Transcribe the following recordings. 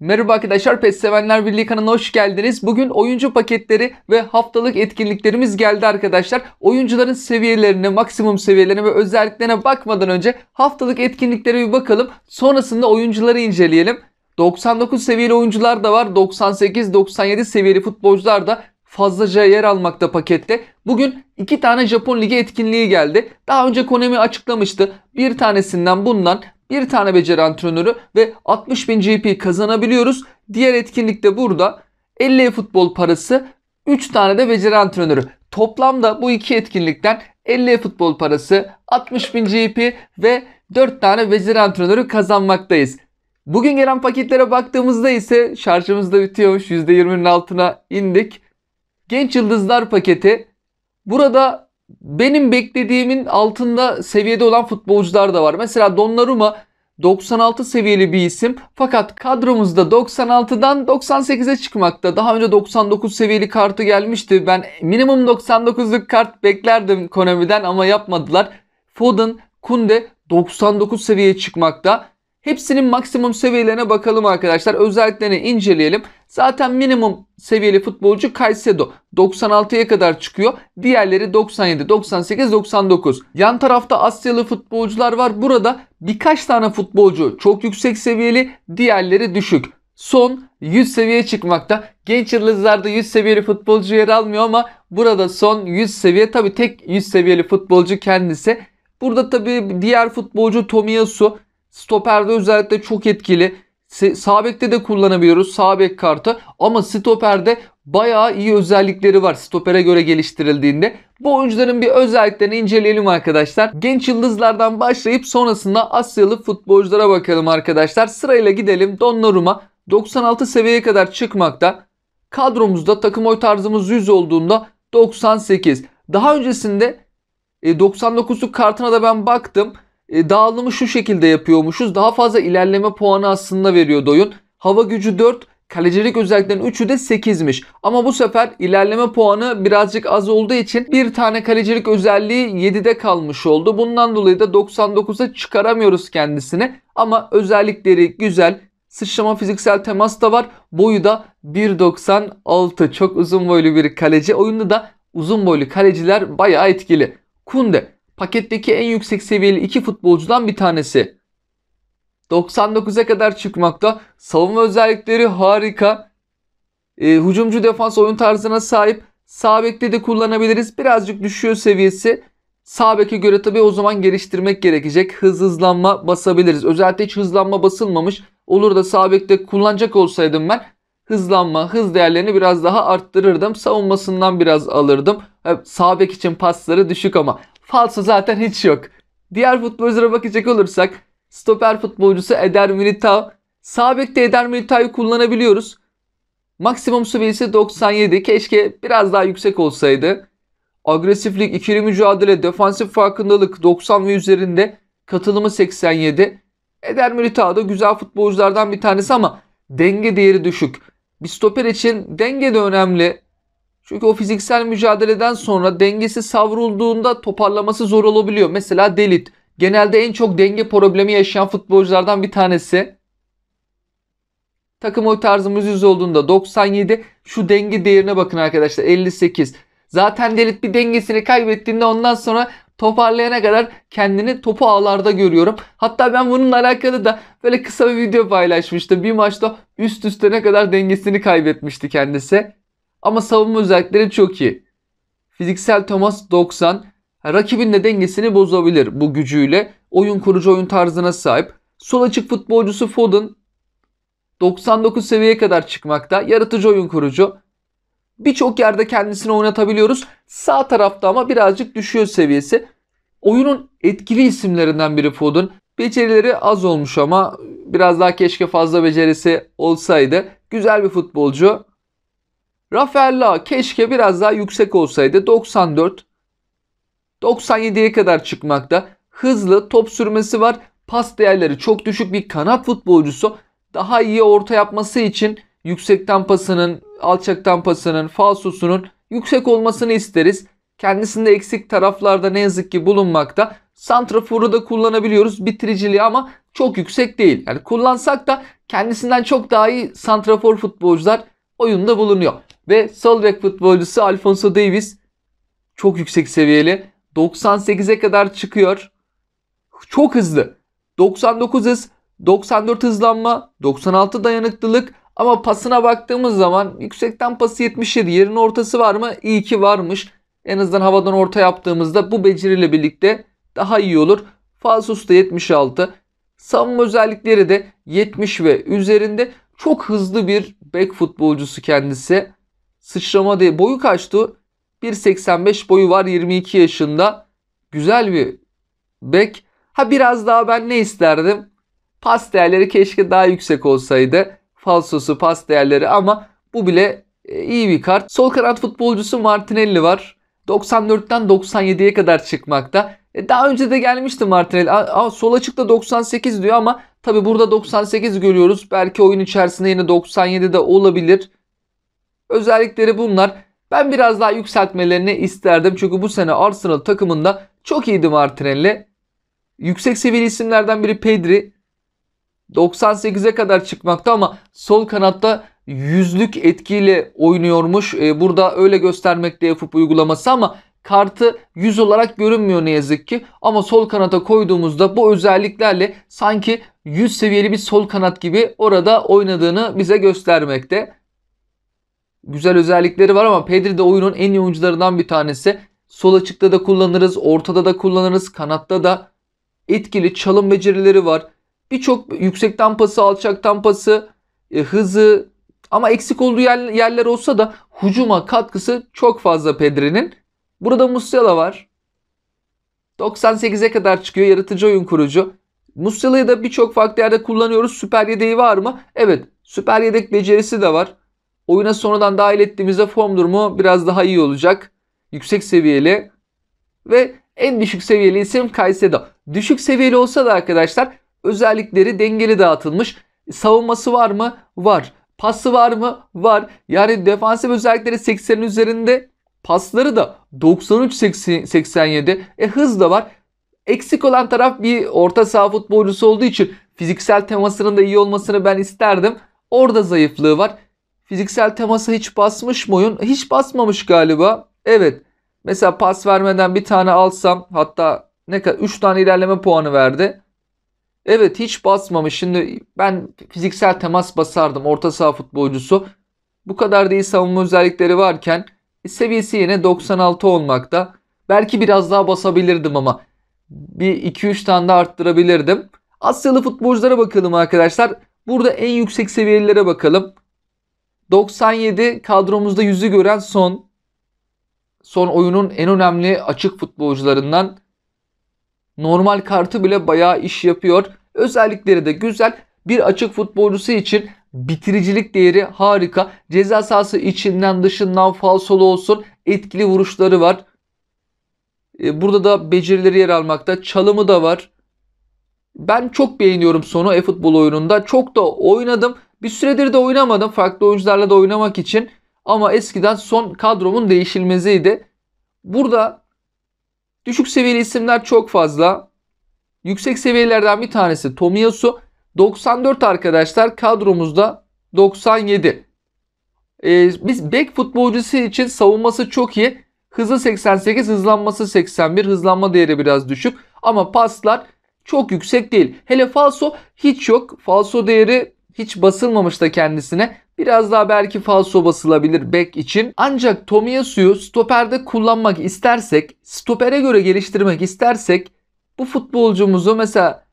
Merhaba arkadaşlar, Pet Sevenler Birliği kanalına hoş geldiniz. Bugün oyuncu paketleri ve haftalık etkinliklerimiz geldi arkadaşlar. Oyuncuların seviyelerine, maksimum seviyelerine ve özelliklerine bakmadan önce haftalık etkinliklere bir bakalım. Sonrasında oyuncuları inceleyelim. 99 seviyeli oyuncular da var. 98-97 seviyeli futbolcular da fazlaca yer almakta pakette. Bugün iki tane Japon Ligi etkinliği geldi. Daha önce konemi açıklamıştı. Bir tanesinden bundan bir tane beceri antrenörü ve 60 bin GP kazanabiliyoruz. Diğer etkinlikte burada 50 futbol parası 3 tane de beceri antrenörü. Toplamda bu iki etkinlikten 50 futbol parası, 60 bin GP ve 4 tane beceri antrenörü kazanmaktayız. Bugün gelen paketlere baktığımızda ise şarjımız da bitiyormuş. %20'nin altına indik. Genç Yıldızlar paketi. Burada benim beklediğimin altında seviyede olan futbolcular da var. Mesela Donnarumma 96 seviyeli bir isim fakat kadromuzda 96'dan 98'e çıkmakta. Daha önce 99 seviyeli kartı gelmişti. Ben minimum 99'luk kart beklerdim Konami'den ama yapmadılar. Foden, Kunde 99 seviyeye çıkmakta. Hepsinin maksimum seviyelerine bakalım arkadaşlar. Özelliklerini inceleyelim. Zaten minimum seviyeli futbolcu Caicedo 96'ya kadar çıkıyor. Diğerleri 97, 98, 99. Yan tarafta Asyalı futbolcular var. Burada birkaç tane futbolcu çok yüksek seviyeli, diğerleri düşük. Son 100 seviyeye çıkmakta. Genç yıldızlarda 100 seviyeli futbolcu yer almıyor ama burada son 100 seviye tabii tek 100 seviyeli futbolcu kendisi. Burada tabii diğer futbolcu Tomiyasu stoperde özellikle çok etkili. Sabekte de kullanabiliyoruz Sabek kartı ama stoperde bayağı iyi özellikleri var stopere göre geliştirildiğinde. Bu oyuncuların bir özelliklerini inceleyelim arkadaşlar. Genç yıldızlardan başlayıp sonrasında Asyalı futbolculara bakalım arkadaşlar. Sırayla gidelim Donnarumma 96 seviyeye kadar çıkmakta. Kadromuzda takım oy tarzımız 100 olduğunda 98. Daha öncesinde 99'luk e, kartına da ben baktım. E, dağılımı şu şekilde yapıyormuşuz. Daha fazla ilerleme puanı aslında veriyor oyun. Hava gücü 4, kalecilik özelliklerin 3'ü de 8'miş. Ama bu sefer ilerleme puanı birazcık az olduğu için bir tane kalecilik özelliği 7'de kalmış oldu. Bundan dolayı da 99'a çıkaramıyoruz kendisini. Ama özellikleri güzel. Sıçrama fiziksel temas da var. Boyu da 1.96. Çok uzun boylu bir kaleci. Oyunda da uzun boylu kaleciler bayağı etkili. Kunde paketteki en yüksek seviyeli iki futbolcudan bir tanesi. 99'a kadar çıkmakta. Savunma özellikleri harika. E, hücumcu defans oyun tarzına sahip. Sağ bekte de kullanabiliriz. Birazcık düşüyor seviyesi. Sağ beke göre tabii o zaman geliştirmek gerekecek. Hız hızlanma basabiliriz. Özellikle hiç hızlanma basılmamış. Olur da sağ bekte kullanacak olsaydım ben hızlanma, hız değerlerini biraz daha arttırırdım. Savunmasından biraz alırdım. Sağ bek için pasları düşük ama Falso zaten hiç yok. Diğer futbolculara bakacak olursak stoper futbolcusu Eder Militao. Sağ Eder Militao'yu kullanabiliyoruz. Maksimum seviyesi 97. Keşke biraz daha yüksek olsaydı. Agresiflik, ikili mücadele, defansif farkındalık 90 ve üzerinde. Katılımı 87. Eder Militao da güzel futbolculardan bir tanesi ama denge değeri düşük. Bir stoper için denge de önemli. Çünkü o fiziksel mücadeleden sonra dengesi savrulduğunda toparlaması zor olabiliyor. Mesela Delit. Genelde en çok denge problemi yaşayan futbolculardan bir tanesi. Takım oy tarzımız 100 olduğunda 97. Şu denge değerine bakın arkadaşlar 58. Zaten Delit bir dengesini kaybettiğinde ondan sonra toparlayana kadar kendini topu ağlarda görüyorum. Hatta ben bununla alakalı da böyle kısa bir video paylaşmıştım. Bir maçta üst üste ne kadar dengesini kaybetmişti kendisi. Ama savunma özellikleri çok iyi. Fiziksel temas 90. Rakibin de dengesini bozabilir bu gücüyle. Oyun kurucu oyun tarzına sahip. Sol açık futbolcusu Foden 99 seviyeye kadar çıkmakta. Yaratıcı oyun kurucu. Birçok yerde kendisini oynatabiliyoruz. Sağ tarafta ama birazcık düşüyor seviyesi. Oyunun etkili isimlerinden biri Foden. Becerileri az olmuş ama biraz daha keşke fazla becerisi olsaydı. Güzel bir futbolcu. Rafael Lao keşke biraz daha yüksek olsaydı. 94 97'ye kadar çıkmakta. Hızlı top sürmesi var. Pas değerleri çok düşük bir kanat futbolcusu. Daha iyi orta yapması için yüksekten pasının, alçaktan pasının, falsosunun yüksek olmasını isteriz. Kendisinde eksik taraflarda ne yazık ki bulunmakta. Santrafor'u da kullanabiliyoruz bitiriciliği ama çok yüksek değil. Yani kullansak da kendisinden çok daha iyi santrafor futbolcular oyunda bulunuyor. Ve sol bek futbolcusu Alfonso Davis çok yüksek seviyeli. 98'e kadar çıkıyor. Çok hızlı. 99 hız, 94 hızlanma, 96 dayanıklılık ama pasına baktığımız zaman yüksekten pası 77. Yerin ortası var mı? İyi ki varmış. En azından havadan orta yaptığımızda bu beceriyle birlikte daha iyi olur. Falsus da 76. Savunma özellikleri de 70 ve üzerinde. Çok hızlı bir bek futbolcusu kendisi. Sıçrama diye boyu kaçtı? 1.85 boyu var 22 yaşında. Güzel bir bek. Ha biraz daha ben ne isterdim? Pas değerleri keşke daha yüksek olsaydı. Falsosu pas değerleri ama bu bile e, iyi bir kart. Sol kanat futbolcusu Martinelli var. 94'ten 97'ye kadar çıkmakta. E, daha önce de gelmişti Martinelli. Aa, sol açıkta 98 diyor ama tabi burada 98 görüyoruz. Belki oyun içerisinde yine 97 de olabilir. Özellikleri bunlar. Ben biraz daha yükseltmelerini isterdim. Çünkü bu sene Arsenal takımında çok iyiydi Martinelli. Yüksek seviyeli isimlerden biri Pedri. 98'e kadar çıkmakta ama sol kanatta yüzlük etkiyle oynuyormuş. E, burada öyle göstermekte FUP uygulaması ama kartı yüz olarak görünmüyor ne yazık ki. Ama sol kanata koyduğumuzda bu özelliklerle sanki yüz seviyeli bir sol kanat gibi orada oynadığını bize göstermekte güzel özellikleri var ama Pedri de oyunun en iyi oyuncularından bir tanesi. Sol açıkta da kullanırız, ortada da kullanırız, kanatta da etkili çalım becerileri var. Birçok yüksekten pası, alçaktan pası, e, hızı ama eksik olduğu yer, yerler olsa da hucuma katkısı çok fazla Pedri'nin. Burada Musiala var. 98'e kadar çıkıyor yaratıcı oyun kurucu. Musiala'yı da birçok farklı yerde kullanıyoruz. Süper yedeği var mı? Evet. Süper yedek becerisi de var oyuna sonradan dahil ettiğimizde form durumu biraz daha iyi olacak. Yüksek seviyeli ve en düşük seviyeli isim Kayseri. Düşük seviyeli olsa da arkadaşlar özellikleri dengeli dağıtılmış. Savunması var mı? Var. Pası var mı? Var. Yani defansif özellikleri 80'in üzerinde. Pasları da 93-87. E hız da var. Eksik olan taraf bir orta saha futbolcusu olduğu için fiziksel temasının da iyi olmasını ben isterdim. Orada zayıflığı var. Fiziksel temasa hiç basmış mı oyun? Hiç basmamış galiba. Evet. Mesela pas vermeden bir tane alsam hatta ne kadar 3 tane ilerleme puanı verdi. Evet hiç basmamış. Şimdi ben fiziksel temas basardım orta saha futbolcusu. Bu kadar da iyi savunma özellikleri varken e, seviyesi yine 96 olmakta. Belki biraz daha basabilirdim ama bir 2-3 tane daha arttırabilirdim. Asyalı futbolculara bakalım arkadaşlar. Burada en yüksek seviyelilere bakalım. 97 kadromuzda yüzü gören son. Son oyunun en önemli açık futbolcularından. Normal kartı bile bayağı iş yapıyor. Özellikleri de güzel. Bir açık futbolcusu için bitiricilik değeri harika. Ceza sahası içinden dışından falsolu olsun. Etkili vuruşları var. E, burada da becerileri yer almakta. Çalımı da var. Ben çok beğeniyorum sonu e-futbol oyununda. Çok da oynadım. Bir süredir de oynamadım farklı oyuncularla da oynamak için. Ama eskiden son kadromun değişilmeziydi. Burada düşük seviyeli isimler çok fazla. Yüksek seviyelerden bir tanesi Tomiyasu. 94 arkadaşlar kadromuzda 97. Ee, biz back futbolcusu için savunması çok iyi. Hızı 88, hızlanması 81. Hızlanma değeri biraz düşük. Ama paslar çok yüksek değil. Hele falso hiç yok. Falso değeri hiç basılmamış da kendisine. Biraz daha belki falso basılabilir bek için. Ancak Tomiyasu'yu stoperde kullanmak istersek, stopere göre geliştirmek istersek bu futbolcumuzu mesela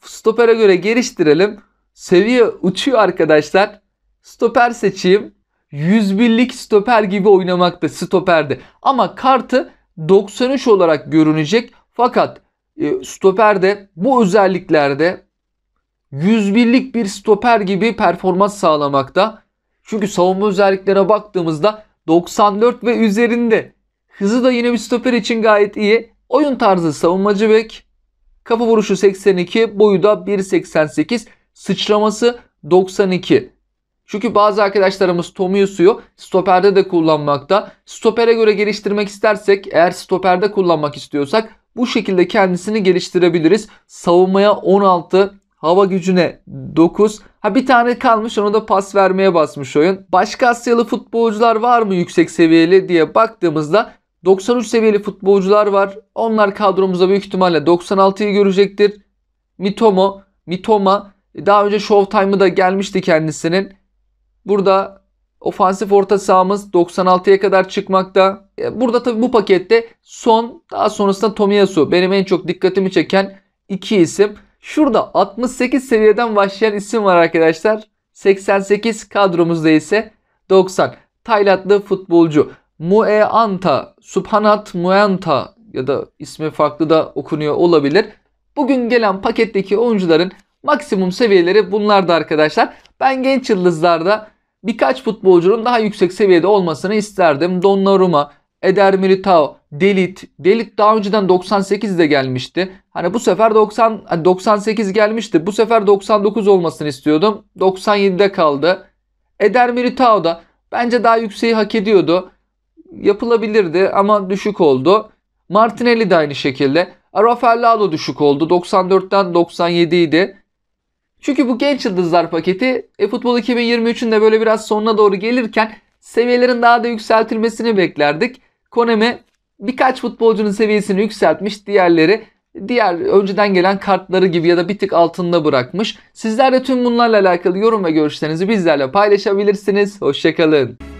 stopere göre geliştirelim. Seviye uçuyor arkadaşlar. Stoper seçeyim. 101'lik stoper gibi oynamak da stoperde. Ama kartı 93 olarak görünecek. Fakat e, stoperde bu özelliklerde 101'lik bir stoper gibi performans sağlamakta. Çünkü savunma özelliklerine baktığımızda 94 ve üzerinde. Hızı da yine bir stoper için gayet iyi. Oyun tarzı savunmacı bek. Kafa vuruşu 82, boyu da 1.88, sıçraması 92. Çünkü bazı arkadaşlarımız Tomiyusu'yu stoperde de kullanmakta. Stopere göre geliştirmek istersek, eğer stoperde kullanmak istiyorsak bu şekilde kendisini geliştirebiliriz. Savunmaya 16, Hava gücüne 9. Ha bir tane kalmış onu da pas vermeye basmış oyun. Başka Asyalı futbolcular var mı yüksek seviyeli diye baktığımızda 93 seviyeli futbolcular var. Onlar kadromuzda büyük ihtimalle 96'yı görecektir. Mitomo, Mitoma e, daha önce Showtime'ı da gelmişti kendisinin. Burada ofansif orta sahamız 96'ya kadar çıkmakta. E, burada tabi bu pakette son daha sonrasında Tomiyasu benim en çok dikkatimi çeken iki isim. Şurada 68 seviyeden başlayan isim var arkadaşlar. 88 kadromuzda ise 90. Taylandlı futbolcu. Mueanta, Subhanat Mueanta ya da ismi farklı da okunuyor olabilir. Bugün gelen paketteki oyuncuların maksimum seviyeleri bunlardı arkadaşlar. Ben genç yıldızlarda birkaç futbolcunun daha yüksek seviyede olmasını isterdim. Donnarumma, Eder Militao, Delit. Delit daha önceden 98'de gelmişti. Hani bu sefer 90 98 hani gelmişti. Bu sefer 99 olmasını istiyordum. 97'de kaldı. Eder Militao da bence daha yükseği hak ediyordu. Yapılabilirdi ama düşük oldu. Martinelli de aynı şekilde. Rafael Lado düşük oldu. 94'ten 97 idi. Çünkü bu genç yıldızlar paketi e, futbol 2023'ün de böyle biraz sonuna doğru gelirken seviyelerin daha da yükseltilmesini beklerdik. Konemi birkaç futbolcunun seviyesini yükseltmiş. Diğerleri diğer önceden gelen kartları gibi ya da bir tık altında bırakmış. Sizler de tüm bunlarla alakalı yorum ve görüşlerinizi bizlerle paylaşabilirsiniz. Hoşçakalın.